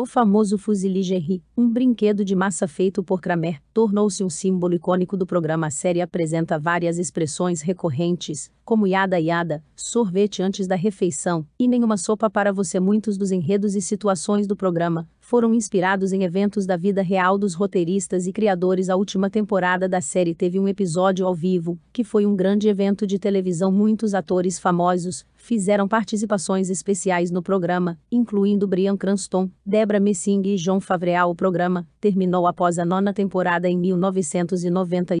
O famoso Jerry, um brinquedo de massa feito por Kramer, tornou-se um símbolo icônico do programa. A série apresenta várias expressões recorrentes, como yada yada, sorvete antes da refeição, e nenhuma sopa para você. Muitos dos enredos e situações do programa foram inspirados em eventos da vida real dos roteiristas e criadores. A última temporada da série teve um episódio ao vivo, que foi um grande evento de televisão. Muitos atores famosos, fizeram participações especiais no programa, incluindo Brian Cranston, Debra Messing e John Favreau. O programa terminou após a nona temporada em 1991.